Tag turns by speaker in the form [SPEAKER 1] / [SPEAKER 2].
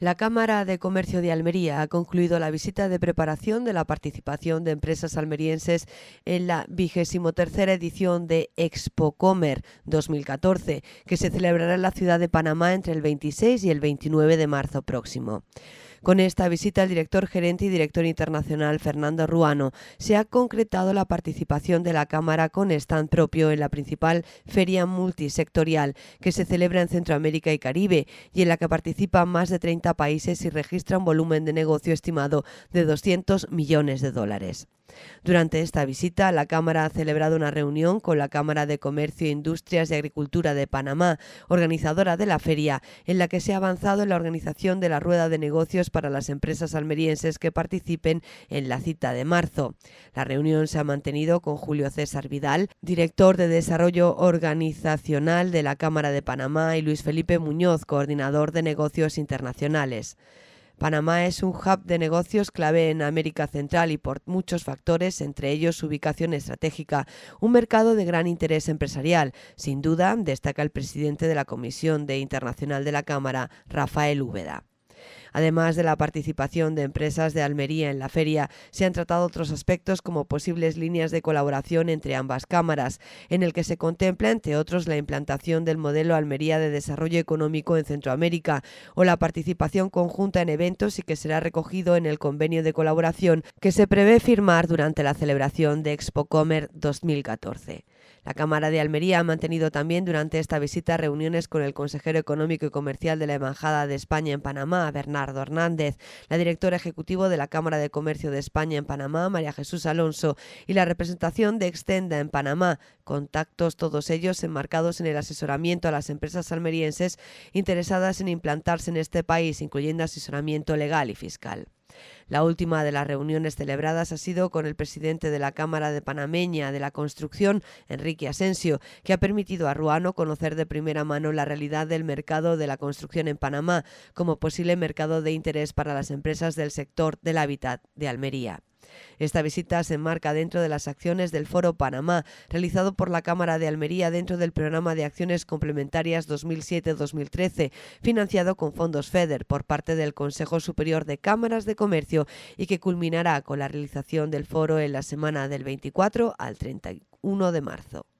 [SPEAKER 1] La Cámara de Comercio de Almería ha concluido la visita de preparación de la participación de empresas almerienses en la vigésimo tercera edición de Expo Comer 2014, que se celebrará en la ciudad de Panamá entre el 26 y el 29 de marzo próximo. Con esta visita, el director gerente y director internacional Fernando Ruano se ha concretado la participación de la Cámara con stand propio en la principal feria multisectorial que se celebra en Centroamérica y Caribe y en la que participan más de 30 países y registra un volumen de negocio estimado de 200 millones de dólares. Durante esta visita, la Cámara ha celebrado una reunión con la Cámara de Comercio, Industrias y Agricultura de Panamá, organizadora de la feria, en la que se ha avanzado en la organización de la rueda de negocios para las empresas almerienses que participen en la cita de marzo. La reunión se ha mantenido con Julio César Vidal, director de Desarrollo Organizacional de la Cámara de Panamá, y Luis Felipe Muñoz, coordinador de negocios internacionales. Panamá es un hub de negocios clave en América Central y por muchos factores, entre ellos su ubicación estratégica, un mercado de gran interés empresarial. Sin duda, destaca el presidente de la Comisión de Internacional de la Cámara, Rafael Úbeda. Además de la participación de empresas de Almería en la feria, se han tratado otros aspectos como posibles líneas de colaboración entre ambas cámaras, en el que se contempla, entre otros, la implantación del modelo Almería de Desarrollo Económico en Centroamérica o la participación conjunta en eventos y que será recogido en el convenio de colaboración que se prevé firmar durante la celebración de ExpoComer 2014. La Cámara de Almería ha mantenido también durante esta visita reuniones con el consejero económico y comercial de la Embajada de España en Panamá, Bernardo Hernández, la directora ejecutiva de la Cámara de Comercio de España en Panamá, María Jesús Alonso, y la representación de Extenda en Panamá, contactos todos ellos enmarcados en el asesoramiento a las empresas almerienses interesadas en implantarse en este país, incluyendo asesoramiento legal y fiscal. La última de las reuniones celebradas ha sido con el presidente de la Cámara de Panameña de la Construcción, Enrique Asensio, que ha permitido a Ruano conocer de primera mano la realidad del mercado de la construcción en Panamá como posible mercado de interés para las empresas del sector del hábitat de Almería. Esta visita se enmarca dentro de las acciones del Foro Panamá, realizado por la Cámara de Almería dentro del programa de acciones complementarias 2007-2013, financiado con fondos FEDER por parte del Consejo Superior de Cámaras de Comercio y que culminará con la realización del foro en la semana del 24 al 31 de marzo.